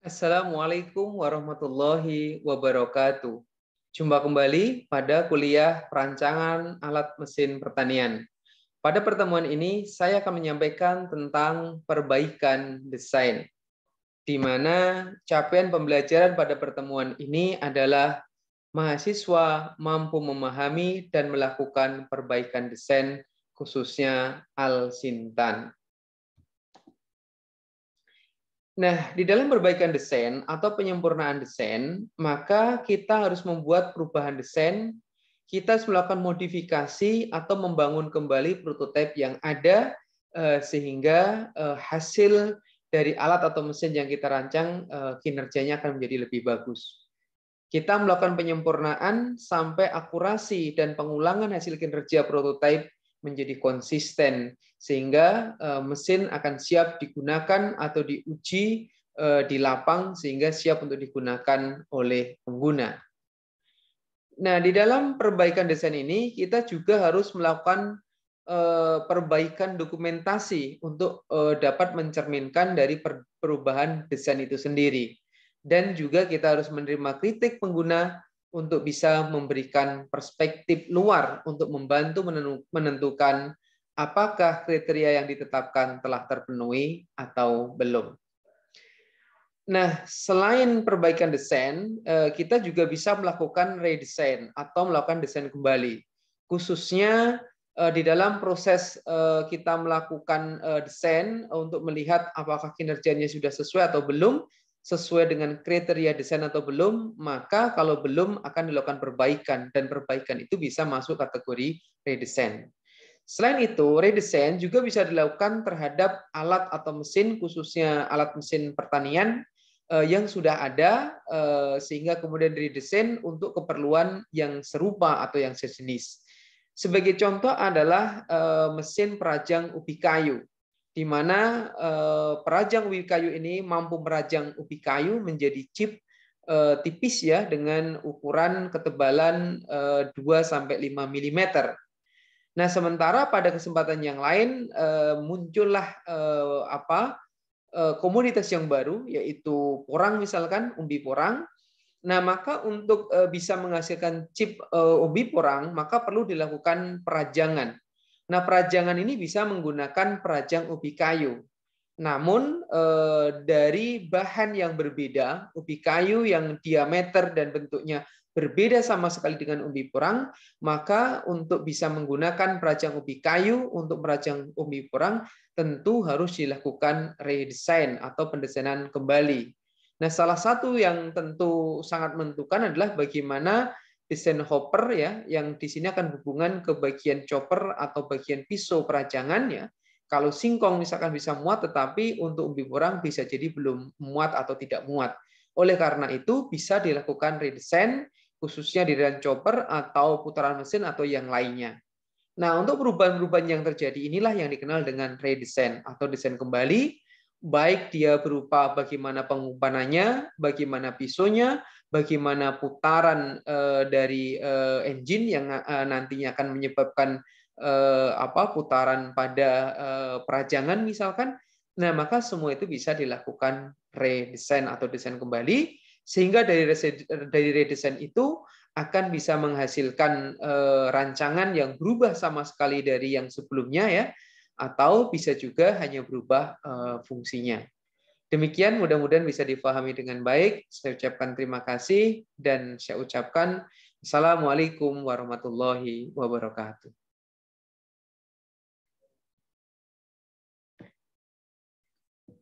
Assalamualaikum warahmatullahi wabarakatuh. Jumpa kembali pada kuliah Perancangan Alat Mesin Pertanian. Pada pertemuan ini, saya akan menyampaikan tentang perbaikan desain, di mana capaian pembelajaran pada pertemuan ini adalah mahasiswa mampu memahami dan melakukan perbaikan desain, khususnya Al-Sintan. Nah, di dalam perbaikan desain atau penyempurnaan desain, maka kita harus membuat perubahan desain, kita harus melakukan modifikasi atau membangun kembali prototipe yang ada eh, sehingga eh, hasil dari alat atau mesin yang kita rancang eh, kinerjanya akan menjadi lebih bagus. Kita melakukan penyempurnaan sampai akurasi dan pengulangan hasil kinerja prototipe menjadi konsisten sehingga eh, mesin akan siap digunakan atau diuji eh, di lapang sehingga siap untuk digunakan oleh pengguna. Nah, di dalam perbaikan desain ini kita juga harus melakukan eh, perbaikan dokumentasi untuk dapat mencerminkan dari perubahan desain itu sendiri. Dan juga kita harus menerima kritik pengguna untuk bisa memberikan perspektif luar untuk membantu menentukan apakah kriteria yang ditetapkan telah terpenuhi atau belum. Nah, selain perbaikan desain, eh, kita juga bisa melakukan redesign atau melakukan desain kembali. Khususnya eh, di dalam proses eh, kita melakukan desain untuk melihat apakah kinerjanya sudah sesuai atau belum, sesuai dengan kriteria desain atau belum, maka kalau belum akan dilakukan perbaikan dan perbaikan itu bisa masuk kategori redesign. Selain itu, redesign juga bisa dilakukan terhadap alat atau mesin khususnya alat mesin pertanian eh, yang sudah ada eh, sehingga kemudian redesign untuk keperluan yang serupa atau yang sejenis. Sebagai contoh adalah eh, mesin perajang ubi kayu di mana eh, perajang ubi kayu ini mampu merajang ubi kayu menjadi chip eh, tipis ya dengan ukuran ketebalan 2 eh, sampai 5 mm. Nah, sementara pada kesempatan yang lain muncullah apa komoditas yang baru yaitu porang misalkan umbi porang. Nah, maka untuk bisa menghasilkan chip umbi porang maka perlu dilakukan perajangan Nah, perajangan ini bisa menggunakan perajang ubi kayu. Namun eh, dari bahan yang berbeda, ubi kayu yang diameter dan bentuknya berbeda sama sekali dengan ubi purang, maka untuk bisa menggunakan perajang ubi kayu untuk merajang ubi purang, tentu harus dilakukan redesign atau pendesainan kembali. Nah, salah satu yang tentu sangat menentukan adalah bagaimana Desain hopper ya, yang di sini akan hubungan ke bagian chopper atau bagian pisau perajangannya. Kalau singkong misalkan bisa muat, tetapi untuk umbi borang bisa jadi belum muat atau tidak muat. Oleh karena itu bisa dilakukan redesign, khususnya di dalam chopper atau putaran mesin atau yang lainnya. Nah, untuk perubahan-perubahan yang terjadi inilah yang dikenal dengan redesign atau desain kembali, baik dia berupa bagaimana pengumpanannya, bagaimana pisonya bagaimana putaran uh, dari uh, engine yang uh, nantinya akan menyebabkan uh, apa putaran pada uh, perajangan misalkan. Nah, maka semua itu bisa dilakukan redesign atau desain kembali sehingga dari dari redesign itu akan bisa menghasilkan uh, rancangan yang berubah sama sekali dari yang sebelumnya ya atau bisa juga hanya berubah uh, fungsinya. Demikian mudah-mudahan bisa difahami dengan baik. Saya ucapkan terima kasih dan saya ucapkan Assalamualaikum warahmatullahi wabarakatuh.